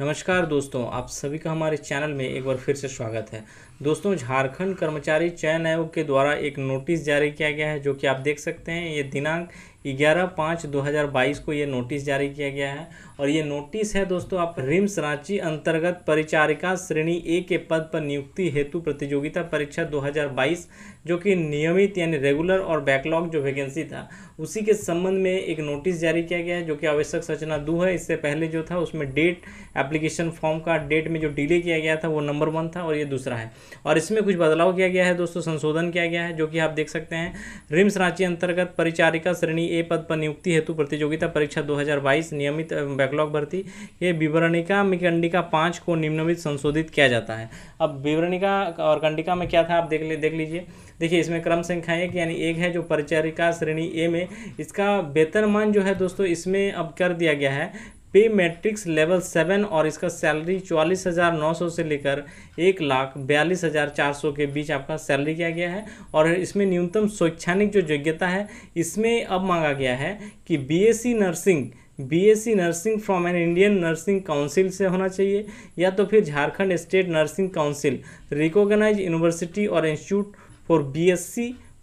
नमस्कार दोस्तों आप सभी का हमारे चैनल में एक बार फिर से स्वागत है दोस्तों झारखंड कर्मचारी चयन आयोग के द्वारा एक नोटिस जारी किया गया है जो कि आप देख सकते हैं ये दिनांक ग्यारह पाँच दो हज़ार बाईस को ये नोटिस जारी किया गया है और ये नोटिस है दोस्तों आप रिम्स रांची अंतर्गत परिचारिका श्रेणी ए के पद पर नियुक्ति हेतु प्रतियोगिता परीक्षा 2022 जो कि नियमित यानी रेगुलर और बैकलॉग जो वैकेंसी था उसी के संबंध में एक नोटिस जारी किया गया है जो कि आवश्यक सूचना दो है इससे पहले जो था उसमें डेट एप्लीकेशन फॉर्म का डेट में जो डिले किया गया था वो नंबर वन था और ये दूसरा है और इसमें कुछ बदलाव किया गया है दोस्तों संशोधन किया गया है जो कि आप देख सकते हैं रिम्स रांची अंतर्गत परिचारिका श्रेणी ए पद पर नियुक्ति हेतु प्रतियोगिता परीक्षा 2022 नियमित बैकलॉग भर्ती ये विवरणिका में कंडिका पाँच को निम्नमित संशोधित किया जाता है अब विवरणिका और कंडिका में क्या था आप देख ले देख लीजिए देखिए इसमें क्रम संख्या एक यानी एक है जो परिचारिका श्रेणी ए में इसका वेतनमान जो है दोस्तों इसमें अब कर दिया गया है पे मैट्रिक्स लेवल सेवन और इसका सैलरी चौवालीस हज़ार नौ सौ से लेकर एक लाख बयालीस हज़ार चार सौ के बीच आपका सैलरी किया गया है और इसमें न्यूनतम शैक्षणिक जो योग्यता है इसमें अब मांगा गया है कि BSc nursing BSc nursing from an Indian nursing council से होना चाहिए या तो फिर Jharkhand state nursing council recognise university और institute for B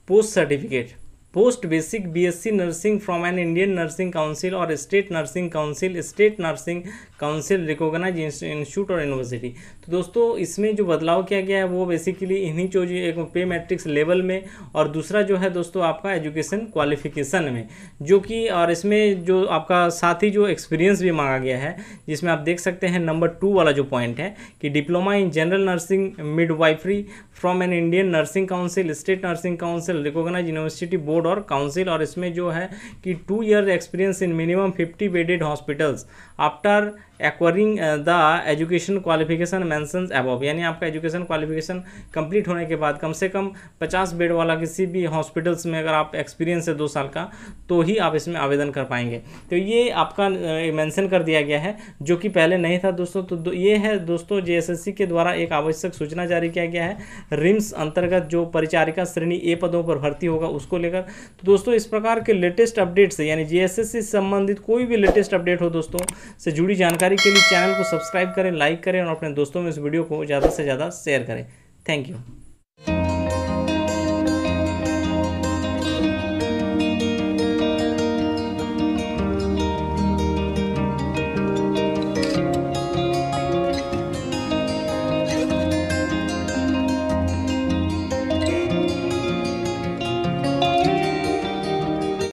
post certificate post basic BSc nursing from an Indian nursing council और state nursing council state nursing council recognise institute और university तो दोस्तों इसमें जो बदलाव किया गया है वो बेसिकली इन्हीं जो एक पे मैट्रिक्स लेवल में और दूसरा जो है दोस्तों आपका एजुकेशन क्वालिफिकेशन में जो कि और इसमें जो आपका साथ ही जो एक्सपीरियंस भी मांगा गया है जिसमें आप देख सकते हैं नंबर टू वाला जो पॉइंट है कि diploma in general nursing mid from an Indian nursing council state nursing council recognise university board board और काउंसिल और इसमें जो है कि two year experience in minimum fifty bedded hospitals after acquiring the education qualification mentioned above यानी आपका education qualification complete होने के बाद कम से कम पचास बेड वाला किसी भी हॉस्पिटल्स में अगर आप एक्सपीरियंस है दो साल का तो ही आप इसमें आवेदन कर पाएंगे तो ये आपका मेंशन uh, कर दिया गया है जो कि पहले नहीं था दोस्तों तो ये है दोस्तों जे के द्वारा एक आवश्यक सूचना जारी किया गया है रिम्स अंतर्गत जो परिचारिका श्रेणी ए पदों पर भर्ती होगा उसको लेकर तो दोस्तों इस प्रकार के लेटेस्ट अपडेट से यानी जीएसएस से संबंधित कोई भी लेटेस्ट अपडेट हो दोस्तों से जुड़ी जानकारी के लिए चैनल को सब्सक्राइब करें लाइक करें और अपने दोस्तों में इस वीडियो को ज़्यादा से ज़्यादा शेयर करें थैंक यू